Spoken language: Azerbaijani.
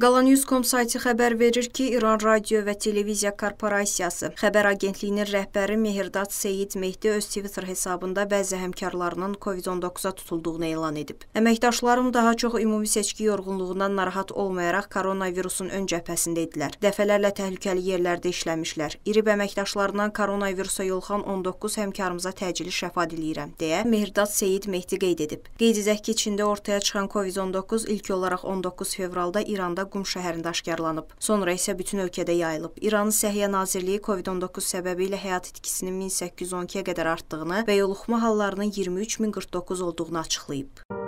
Qalanews.com saytı xəbər verir ki, İran Radio və Televiziya Korporasiyası xəbər agentliyinin rəhbəri Mehirdad Seyid Mehdi öz Twitter hesabında bəzi həmkarlarının COVID-19-a tutulduğunu elan edib. Əməkdaşlarım daha çox ümumi seçki yorğunluğundan narahat olmayaraq koronavirusun ön cəbhəsində idilər. Dəfələrlə təhlükəli yerlərdə işləmişlər. İrib əməkdaşlarından koronavirusa yolxan 19 həmkarımıza təcili şəfa diləyirəm, deyə Mehirdad Seyid Mehdi qeyd edib. Qeyd edək ki, Çində ortaya çıxan COVID-19 ilk olaraq 19 fevralda İranda Qum şəhərində aşkarlanıb. Sonra isə bütün ölkədə yayılıb. İranın Səhiyyə Nazirliyi COVID-19 səbəbilə həyat itkisinin 1812-yə qədər artdığını və yoluxma hallarının 23049 olduğunu açıqlayıb.